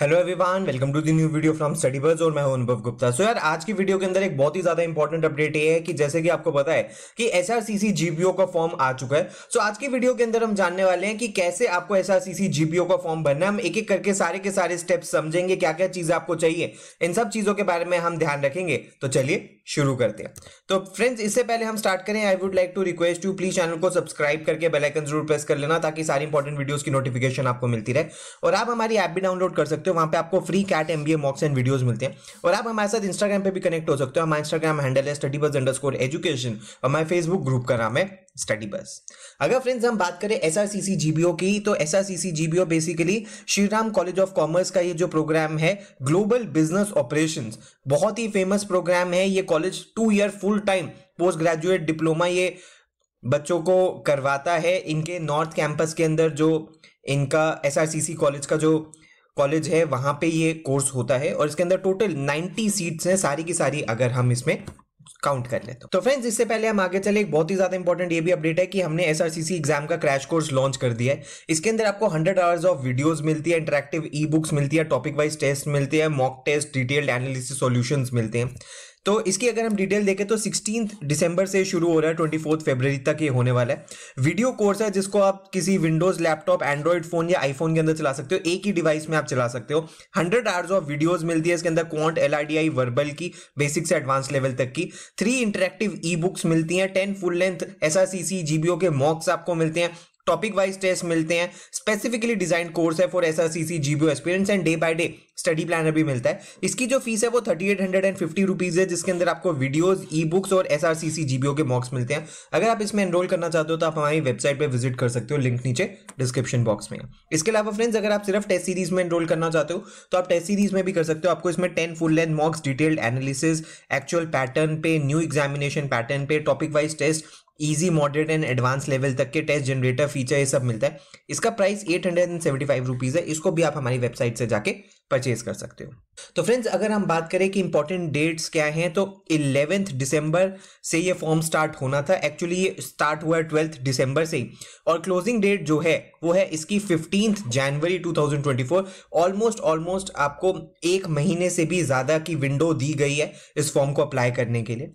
hello everyone welcome to the new video from बर्ज और मैं हूं अनुभव गुप्ता सो यार आज की वीडियो के अंदर एक बहुत ही ज्यादा इंपॉर्टेंट अपडेट ये है कि जैसे कि आपको पता है कि एस आर का फॉर्म आ चुका है सो so, आज की वीडियो के अंदर हम जानने वाले हैं कि कैसे आपको एस आर का फॉर्म भरना है हम एक एक करके सारे के सारे स्टेप्स समझेंगे क्या क्या चीज आपको चाहिए इन सब चीजों के बारे में हम ध्यान रखेंगे तो चलिए शुरू करते हैं तो फ्रेंड्स इससे पहले हम स्टार्ट करें I would like to request you please channel को सब्सक्राइब करके बेल आइकन जरूर प्रेस कर लेना ताकि सारी इंपॉर्टेंट वीडियोस की नोटिफिकेशन आपको मिलती रहे और आप हमारी ऐप भी डाउनलोड कर सकते हो वहां पे आपको free CAT MBA mocks and videos मिलते हैं और आप हमारे साथ इंस्टाग्राम पर भी कनेक्ट हो सकते हो हमारा इंस्टाग्राम हैंडल है study buzz underscore education और हमारे फेसबुक ग्रुप का नाम है स्टडी बस अगर फ्रेंड्स हम बात करें एस आर की तो S R basically Shriram college of commerce का ये जो प्रोग्राम है ग्लोबल बिजनेस ऑपरेशन बहुत ही फेमस प्रोग्राम है ये college two year full time post graduate diploma ये बच्चों को करवाता है इनके नॉर्थ कैंपस के अंदर जो इनका एस आर कॉलेज का जो कॉलेज है वहाँ पे ये कोर्स होता है और इसके अंदर टोटल 90 सीट्स हैं सारी की सारी अगर हम इसमें काउंट कर लेते हूँ तो फ्रेंड्स इससे पहले हम आगे चले एक बहुत ही ज्यादा इंपॉर्टेंट ये भी अपडेट है कि हमने एस एग्जाम का क्रैश कोर्स लॉन्च कर दिया है इसके अंदर आपको हंड्रेड आवर्स ऑफ वीडियोज मिलती है इंटरेक्टिव ई बुक्स मिलती है टॉपिक वाइज टेस्ट मिलते हैं mock test detailed analysis solution मिलते हैं तो इसकी अगर हम डिटेल देखें तो सिक्सटीन दिसंबर से शुरू हो रहा है ट्वेंटी फोर्थ फेबररी तक ये होने वाला है वीडियो कोर्स है जिसको आप किसी विंडोज लैपटॉप एंड्रॉइड फोन या आईफोन के अंदर चला सकते हो एक ही डिवाइस में आप चला सकते हो हंड्रेड आवर्स ऑफ वीडियोज मिलती है इसके अंदर क्वांट एल वर्बल की बेसिक से एडवांस लेवल तक की थ्री इंटरेक्टिव ई बुक्स मिलती हैं ten full length S R K mocks आपको मिलते हैं टॉपिक वाइज टेस्ट मिलते हैं स्पेसिफिकली डिजाइन कोर्स है for S R C C GBO experience and day by day study planner भी मिलता है इसकी जो फीस है वो thirty eight hundred and fifty rupees है जिसके अंदर आपको वीडियोज ई बुक्स और S R C C GBO के मॉक्स मिलते हैं अगर आप इसमें एनरोल करना चाहते हो तो आप हमारी वेबसाइट पर विजिट कर सकते हो लिंक नीचे डिस्क्रिप्शन बॉक्स में इसके अलावा फ्रेंड्स अगर आप सिर्फ टेस्ट सीरीज में एनरोल करना चाहते हो तो आप टेस्ट सीरीज में भी कर सकते हो आपको इसमें ten full length mocks detailed analysis actual pattern पे न्यू एग्जामिनेशन पैटर्न पे topic wise test easy moderate and advance level तक के टेस्ट जनरेटर फीचर ये सब मिलता है इसका price eight hundred and seventy five rupees है इसको भी आप हमारी वेबसाइट से जाके परचेज कर सकते हो तो फ्रेंड्स अगर हम बात करें कि इंपॉर्टेंट डेट्स क्या हैं तो इलेवेंथ दिसंबर से ये फॉर्म स्टार्ट होना था एक्चुअली ये स्टार्ट हुआ है ट्वेल्थ दिसंबर से ही और क्लोजिंग डेट जो है वो है इसकी फिफ्टींथ जनवरी 2024 ऑलमोस्ट ऑलमोस्ट आपको एक महीने से भी ज़्यादा की विंडो दी गई है इस फॉर्म को अप्लाई करने के लिए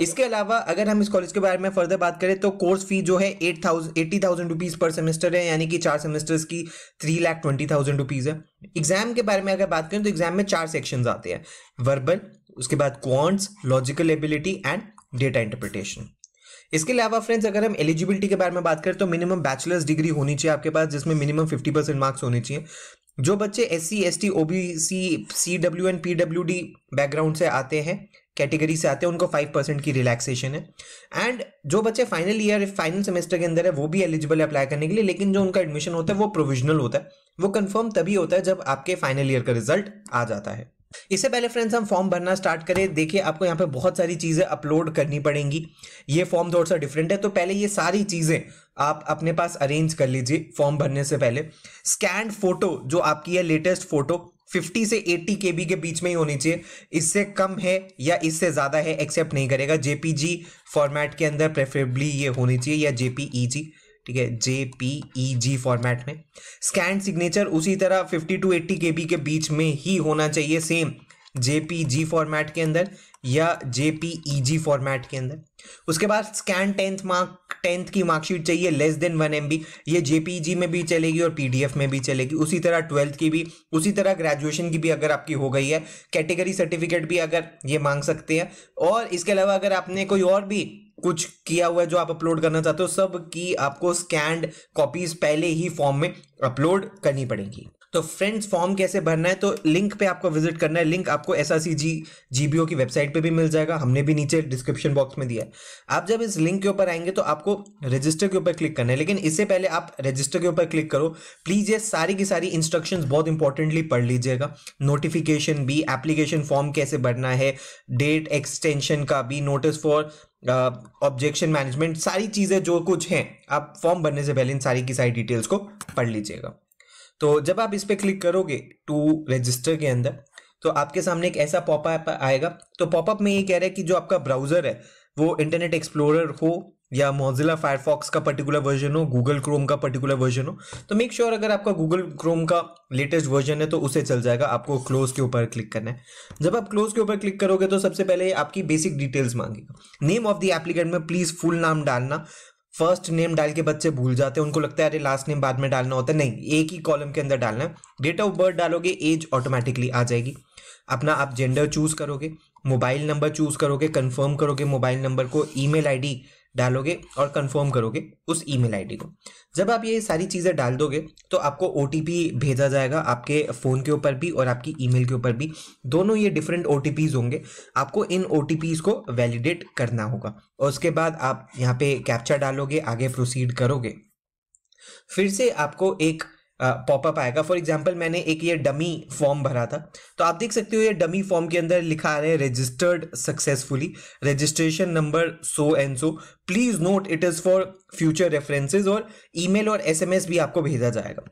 इसके अलावा अगर हम इस कॉलेज के बारे में फर्दर बात करें तो कोर्स फी जो है eight thousand eighty thousand rupees per semester है यानी कि चार सेमेस्टर्स की three lakh twenty thousand rupees है एग्जाम के बारे में में अगर बात करें तो एग्जाम में चार सेक्शंस आते हैं वर्बल उसके बाद quants logical ability and data interpretation इसके अलावा फ्रेंड्स अगर हम एलिजिबिलिटी के बारे में बात करें तो मिनिमम बैचलर्स डिग्री होनी चाहिए आपके पास जिसमें मिनिमम फिफ्टी परसेंट मार्क्स होने चाहिए जो बच्चे S C S T O B C C W and P W D background से आते हैं कैटेगरी से आते हैं उनको फाइव परसेंट की रिलैक्सेशन है एंड जो बच्चे फाइनल ईयर फाइनल सेमेस्टर के अंदर है वो भी एलिजिबल है अप्लाई करने के लिए लेकिन जो उनका एडमिशन होता है वो प्रोविजनल होता है वो कंफर्म तभी होता है जब आपके फाइनल ईयर का रिजल्ट आ जाता है इससे पहले फ्रेंड्स हम फॉर्म भरना स्टार्ट करें देखिए आपको यहाँ पे बहुत सारी चीज़ें अपलोड करनी पड़ेंगी ये फॉर्म थोड़ा सा डिफरेंट है तो पहले ये सारी चीज़ें आप अपने पास अरेंज कर लीजिए फॉर्म भरने से पहले स्कैन फोटो जो आपकी है लेटेस्ट फोटो 50 से 80 के के बीच में ही होनी चाहिए इससे कम है या इससे ज़्यादा है एक्सेप्ट नहीं करेगा जेपीजी फॉर्मेट के अंदर प्रेफरेबली ये होनी चाहिए या जेपीईजी ठीक है J P E G format में स्कैन सिग्नेचर उसी तरह 50 टू 80 के बी के बीच में ही होना चाहिए same J P G format के अंदर या जेपीईजी फॉर्मेट e के अंदर उसके बाद स्कैन टेंथ मार्क टेंथ की मार्कशीट चाहिए less than one M B ये जेपीजी e में भी चलेगी और पीडीएफ में भी चलेगी उसी तरह ट्वेल्थ की भी उसी तरह ग्रेजुएशन की भी अगर आपकी हो गई है कैटेगरी सर्टिफिकेट भी अगर ये मांग सकते हैं और इसके अलावा अगर आपने कोई और भी कुछ किया हुआ है जो आप अपलोड करना चाहते हो सब की आपको स्कैंड कॉपीज पहले ही फॉर्म में अपलोड करनी पड़ेगी तो फ्रेंड्स फॉर्म कैसे भरना है तो लिंक पे आपको विजिट करना है लिंक आपको S R C G G B O की वेबसाइट पे भी मिल जाएगा हमने भी नीचे डिस्क्रिप्शन बॉक्स में दिया है आप जब इस लिंक के ऊपर आएंगे तो आपको रजिस्टर के ऊपर क्लिक करना है लेकिन इससे पहले आप रजिस्टर के ऊपर क्लिक करो प्लीज़ ये सारी की सारी इंस्ट्रक्शन बहुत इंपॉर्टेंटली पढ़ लीजिएगा नोटिफिकेशन भी एप्लीकेशन फॉर्म कैसे भरना है डेट एक्सटेंशन का भी नोटिस फॉर ऑब्जेक्शन मैनेजमेंट सारी चीज़ें जो कुछ हैं आप फॉर्म भरने से पहले इन सारी की सारी डिटेल्स को पढ़ लीजिएगा तो जब आप इस पर क्लिक करोगे टू रजिस्टर के अंदर तो आपके सामने एक ऐसा पॉपअप आएगा तो पॉपअप में ये कह रहा है कि जो आपका ब्राउजर है वो इंटरनेट एक्सप्लोरर हो या मोजिला फायरफॉक्स का पर्टिकुलर वर्जन हो गूगल क्रोम का पर्टिकुलर वर्जन हो तो मेक श्योर sure अगर आपका गूगल क्रोम का लेटेस्ट वर्जन है तो उसे चल जाएगा आपको क्लोज के ऊपर क्लिक करना है जब आप क्लोज के ऊपर क्लिक करोगे तो सबसे पहले आपकी बेसिक डिटेल्स मांगेगा नेम ऑफ द एप्लीकेंट में प्लीज फुल नाम डालना फर्स्ट नेम डाल के बच्चे भूल जाते हैं उनको लगता है अरे लास्ट नेम बाद में डालना होता है नहीं एक ही कॉलम के अंदर डालना है डेट ऑफ बर्थ डालोगे एज ऑटोमेटिकली आ जाएगी अपना आप जेंडर चूज करोगे मोबाइल नंबर चूज करोगे कंफर्म करोगे मोबाइल नंबर को ईमेल आईडी डालोगे और कंफर्म करोगे उस ईमेल आईडी को जब आप ये सारी चीज़ें डाल दोगे तो आपको ओ भेजा जाएगा आपके फ़ोन के ऊपर भी और आपकी ईमेल के ऊपर भी दोनों ये डिफरेंट ओ होंगे आपको इन ओ को वैलिडेट करना होगा और उसके बाद आप यहाँ पे कैप्चा डालोगे आगे प्रोसीड करोगे फिर से आपको एक पॉपअप आएगा फॉर एग्जाम्पल मैंने एक ये डमी फॉर्म भरा था तो आप देख सकते हो ये डमी फॉर्म के अंदर लिखा है registered successfully registration number so and so please note it is for future references और ईमेल और एसएमएस भी आपको भेजा जाएगा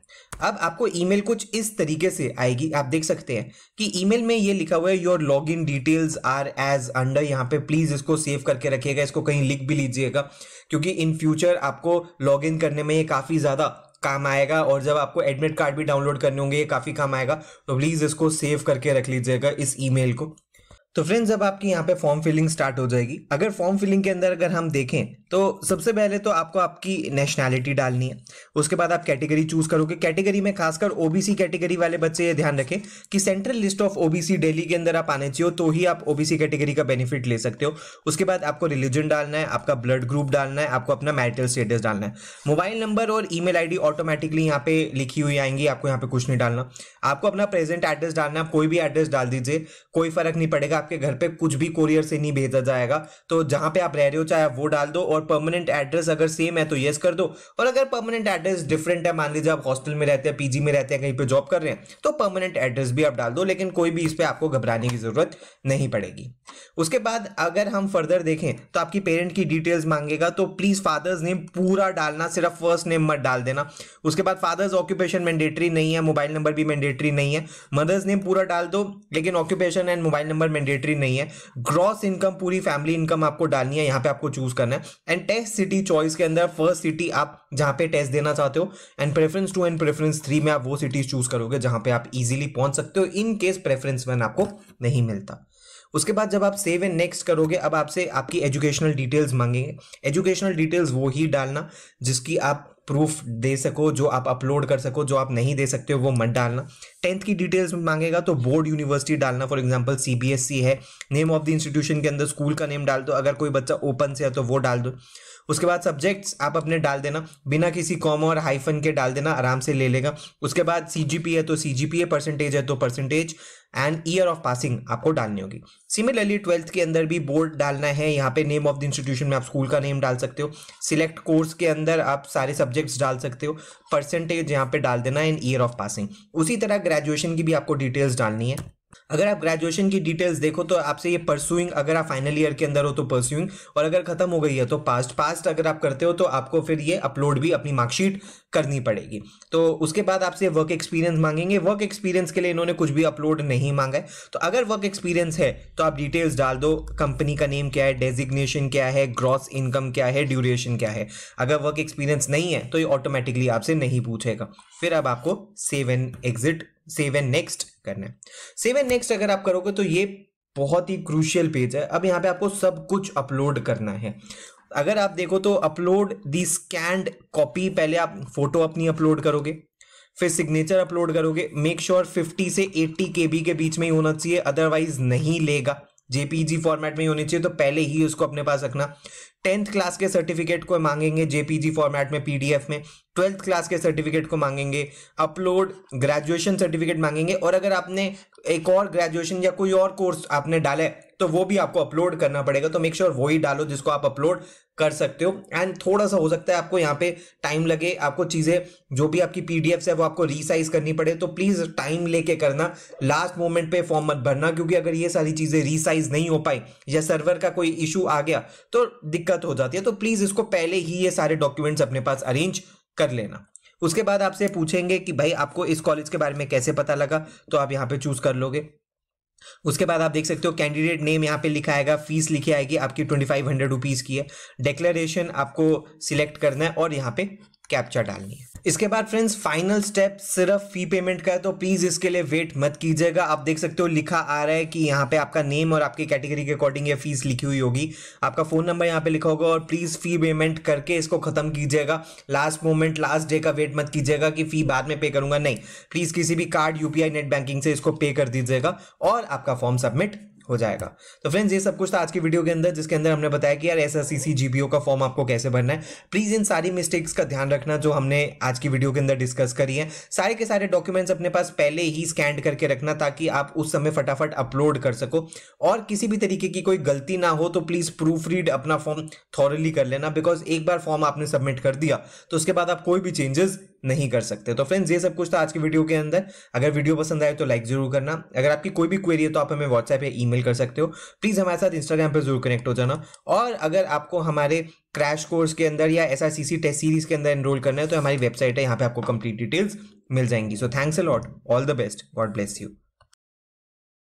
अब आपको ईमेल कुछ इस तरीके से आएगी आप देख सकते हैं कि ईमेल में ये लिखा हुआ है your log in details are as under यहाँ पे प्लीज इसको सेव करके रखिएगा इसको कहीं लिख भी लीजिएगा क्योंकि इन फ्यूचर आपको लॉग इन करने में ये काफी ज्यादा काम आएगा और जब आपको एडमिट कार्ड भी डाउनलोड करने होंगे ये काफ़ी काम आएगा तो प्लीज़ इसको सेव करके रख लीजिएगा इस ईमेल को तो फ्रेंड्स अब आपकी यहाँ पे फॉर्म फिलिंग स्टार्ट हो जाएगी अगर फॉर्म फिलिंग के अंदर अगर हम देखें तो सबसे पहले तो आपको आपकी नेशनैलिटी डालनी है उसके बाद आप कैटेगरी चूज करोगे कैटेगरी में खासकर ओबीसी कैटेगरी वाले बच्चे ये ध्यान रखें कि central list of OBC Delhi के अंदर आप आने चाहिए तो ही आप ओबीसी कैटेगरी का बेनिफिट ले सकते हो उसके बाद आपको रिलीजन डालना है आपका ब्लड ग्रुप डालना है आपको अपना मैरिटल स्टेटस डालना है मोबाइल नंबर और ई मेल ऑटोमेटिकली यहाँ पे लिखी हुई आएंगी आपको यहाँ पे कुछ नहीं डालना आपको अपना प्रेजेंट एड्रेस डालना है कोई भी एड्रेस डाल दीजिए कोई फर्क नहीं पड़ेगा आपके घर पे कुछ भी कोरियर से नहीं भेजा जाएगा तो जहां पे आप रह रहे हो चाहे वो डाल दो और परमानेंट एड्रेस अगर सेम है तो येस कर दो और अगर परमानेंट एड्रेस डिफरेंट है मान लीजिए आप हॉस्टल में रहते हैं पीजी में रहते हैं कहीं पे जॉब कर रहे हैं तो परमानेंट एड्रेस भी आप डाल दो लेकिन कोई भी इस पर आपको घबराने की जरूरत नहीं पड़ेगी उसके बाद अगर हम फर्दर देखें तो आपकी पेरेंट की डिटेल्स मांगेगा तो प्लीज फादर्स नेम पूरा डालना सिर्फ फर्स्ट नेम मत डाल देना उसके बाद फादर्स ऑक्यूपेशन मैंडेटरी नहीं है मोबाइल नंबर भी मैंडेटरी नहीं है मदर्स नेम पूरा डाल दो लेकिन occupation and mobile number mandatory नहीं है ग्रॉस इनकम पूरी फैमिली इनकम आपको डालनी है यहाँ पे आपको चूज करना है एंड टेस्ट सिटी चॉइस के अंदर फर्स्ट सिटी आप जहाँ पे टेस्ट देना चाहते हो and preference two and preference three में आप वो सिटीज चूज करोगे जहाँ पे आप इजिली पहुंच सकते हो इन केस प्रेफरेंस वन आपको नहीं मिलता उसके बाद जब आप सेव एंड नेक्स्ट करोगे अब आपसे आपकी एजुकेशनल डिटेल्स मांगेंगे एजुकेशनल डिटेल्स वो ही डालना जिसकी आप प्रूफ दे सको जो आप अपलोड कर सको जो आप नहीं दे सकते हो वो मत डालना टेंथ की डिटेल्स मांगेगा तो बोर्ड यूनिवर्सिटी डालना फॉर एग्जांपल सीबीएसई है नेम ऑफ द इंस्टीट्यूशन के अंदर स्कूल का नेम डाल दो अगर कोई बच्चा ओपन से है तो वो डाल दो उसके बाद सब्जेक्ट्स आप अपने डाल देना बिना किसी कॉम और हाइफन के डाल देना आराम से ले लेगा उसके बाद सी है तो सी परसेंटेज है तो percentage and year of passing आपको डालनी होगी सिमिलरली ट्वेल्थ के अंदर भी बोर्ड डालना है यहाँ पे नेम ऑफ द इंस्टीट्यूशन में आप स्कूल का नेम डाल सकते हो सिलेक्ट कोर्स के अंदर आप सारे सब्जेक्ट्स डाल सकते हो परसेंटेज यहाँ पे डाल देना एंड ईयर ऑफ पासिंग उसी तरह ग्रेजुएशन की भी आपको डिटेल्स डालनी है अगर आप ग्रेजुएशन की डिटेल्स देखो तो आपसे ये परसुइंग अगर आप फाइनल ईयर के अंदर हो तो परसुइंग और अगर खत्म हो गई है तो पास्ट पास्ट अगर आप करते हो तो आपको फिर ये अपलोड भी अपनी मार्कशीट करनी पड़ेगी तो उसके बाद आपसे वर्क एक्सपीरियंस मांगेंगे वर्क एक्सपीरियंस के लिए इन्होंने कुछ भी अपलोड नहीं मांगा है तो अगर वर्क एक्सपीरियंस है तो आप डिटेल्स डाल दो कंपनी का नेम क्या है डेजिग्नेशन क्या है ग्रॉस इनकम क्या है ड्यूरेशन क्या है अगर वर्क एक्सपीरियंस नहीं है तो ये ऑटोमेटिकली आपसे नहीं पूछेगा फिर अब आपको save and exit save and next करना है सेव एंड नेक्स्ट अगर आप करोगे तो ये बहुत ही क्रूशियल पेज है अब यहाँ पे आपको सब कुछ अपलोड करना है अगर आप देखो तो अपलोड दी स्कैंड कॉपी पहले आप फोटो अपनी अपलोड करोगे फिर सिग्नेचर अपलोड करोगे मेक श्योर फिफ्टी से एट्टी के के बीच में ही होना चाहिए अदरवाइज नहीं लेगा जेपीजी फॉर्मेट में ही होने चाहिए तो पहले ही उसको अपने पास रखना टेंथ क्लास के सर्टिफिकेट को मांगेंगे जेपीजी फॉर्मेट में पीडीएफ में ट्वेल्थ क्लास के सर्टिफिकेट को मांगेंगे अपलोड ग्रेजुएशन सर्टिफिकेट मांगेंगे और अगर आपने एक और ग्रेजुएशन या कोई और कोर्स आपने डाला है तो वो भी आपको अपलोड करना पड़ेगा तो मेक श्योर sure वही डालो जिसको आप अपलोड कर सकते हो एंड थोड़ा सा हो सकता है आपको यहाँ पे टाइम लगे आपको चीज़ें जो भी आपकी पी है वो आपको रीसाइज करनी पड़े तो प्लीज़ टाइम लेके करना लास्ट मोमेंट पे फॉर्म मत भरना क्योंकि अगर ये सारी चीज़ें रीसाइज नहीं हो पाई या सर्वर का कोई इशू आ गया तो दिक्कत हो जाती है तो प्लीज़ इसको पहले ही ये सारे डॉक्यूमेंट्स अपने पास अरेंज कर लेना उसके बाद आपसे पूछेंगे कि भाई आपको इस कॉलेज के बारे में कैसे पता लगा तो आप यहाँ पे चूज कर लोगे उसके बाद आप देख सकते हो कैंडिडेट नेम यहाँ पे लिखा आएगा फीस लिखी आएगी आपकी ट्वेंटी फाइव हंड्रेड रुपीज़ की है डिक्लेरेशन आपको सिलेक्ट करना है और यहाँ पे कैप्चर डालनी है इसके बाद फ्रेंड्स फाइनल स्टेप सिर्फ फी पेमेंट का है तो प्लीज इसके लिए वेट मत कीजिएगा आप देख सकते हो लिखा आ रहा है कि यहाँ पे आपका नेम और आपकी कैटेगरी के अकॉर्डिंग ये फीस लिखी हुई होगी आपका फोन नंबर यहाँ पे लिखा होगा और प्लीज फी पेमेंट करके इसको खत्म कीजिएगा लास्ट मोमेंट लास्ट डे का वेट मत कीजिएगा कि फी बाद में पे करूंगा नहीं प्लीज किसी भी कार्ड यूपीआई नेट बैंकिंग से इसको पे कर दीजिएगा और आपका फॉर्म सबमिट हो जाएगा तो फ्रेंड्स ये सब कुछ था आज की वीडियो के अंदर जिसके अंदर हमने बताया कि यार एस एस जीबीओ का फॉर्म आपको कैसे भरना है प्लीज इन सारी मिस्टेक्स का ध्यान रखना जो हमने आज की वीडियो के अंदर डिस्कस करी है सारे के सारे डॉक्यूमेंट्स अपने पास पहले ही स्कैन करके रखना ताकि आप उस समय फटाफट अपलोड कर सको और किसी भी तरीके की कोई गलती ना हो तो प्लीज प्रूफ रीड अपना फॉर्म थॉरली कर लेना बिकॉज एक बार फॉर्म आपने सबमिट कर दिया तो उसके बाद आप कोई भी चेंजेस नहीं कर सकते तो फ्रेंड्स ये सब कुछ था आज की वीडियो के अंदर अगर वीडियो पसंद आए तो लाइक जरूर करना अगर आपकी कोई भी क्वेरी है तो आप हमें व्हाट्सएप या ईमेल कर सकते हो प्लीज़ हमारे साथ इंस्टाग्राम पर जरूर कनेक्ट हो जाना और अगर आपको हमारे क्रैश कोर्स के अंदर या एस टेस्ट सीरीज के अंदर एनरोल करना है तो हमारी वेबसाइट है यहाँ पे आपको कंप्लीट डिटेल्स मिल जाएंगी so thanks a lot all the best God bless you